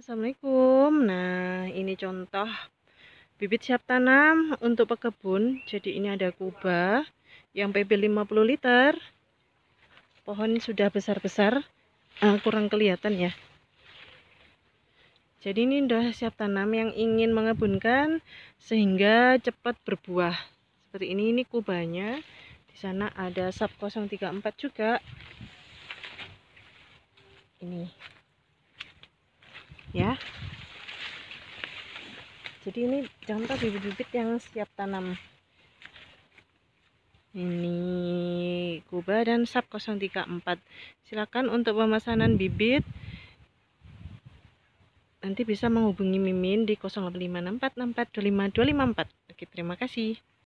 Assalamualaikum Nah ini contoh bibit siap tanam untuk pekebun Jadi ini ada Kubah yang PB 50 liter Pohon sudah besar-besar uh, kurang kelihatan ya Jadi ini sudah siap tanam yang ingin mengebunkan sehingga cepat berbuah Seperti ini ini Kubahnya. Di sana ada sub 034 juga Ini ya jadi ini contoh bibit-bibit yang siap tanam ini Kuba dan Sap 034 silakan untuk pemesanan bibit nanti bisa menghubungi Mimin di 085464252554 oke terima kasih